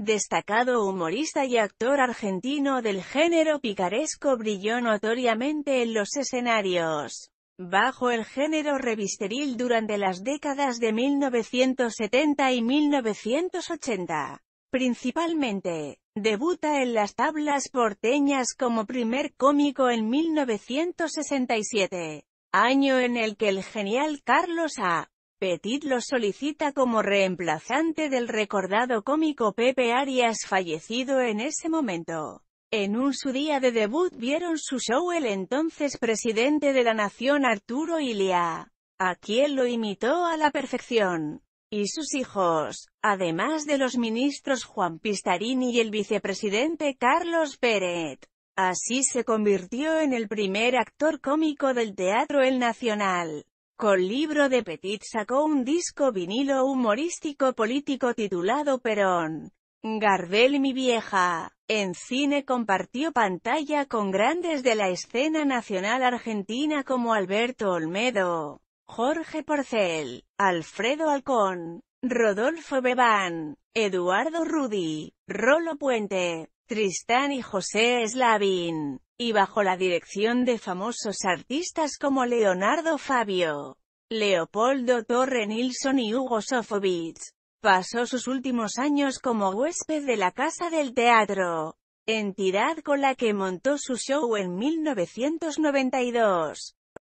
Destacado humorista y actor argentino del género picaresco brilló notoriamente en los escenarios bajo el género revisteril durante las décadas de 1970 y 1980. Principalmente, debuta en las tablas porteñas como primer cómico en 1967, año en el que el genial Carlos A. Petit lo solicita como reemplazante del recordado cómico Pepe Arias fallecido en ese momento. En un su día de debut vieron su show el entonces presidente de la nación Arturo Ilia, a quien lo imitó a la perfección, y sus hijos, además de los ministros Juan Pistarini y el vicepresidente Carlos Pérez. Así se convirtió en el primer actor cómico del Teatro El Nacional. Con libro de Petit sacó un disco vinilo humorístico político titulado Perón. Gardel mi vieja. En cine compartió pantalla con grandes de la escena nacional argentina como Alberto Olmedo, Jorge Porcel, Alfredo Alcón, Rodolfo Bebán, Eduardo Rudi, Rolo Puente, Tristán y José Slavin y bajo la dirección de famosos artistas como Leonardo Fabio, Leopoldo Torre Nilsson y Hugo Sofovich. Pasó sus últimos años como huésped de la Casa del Teatro, entidad con la que montó su show en 1992.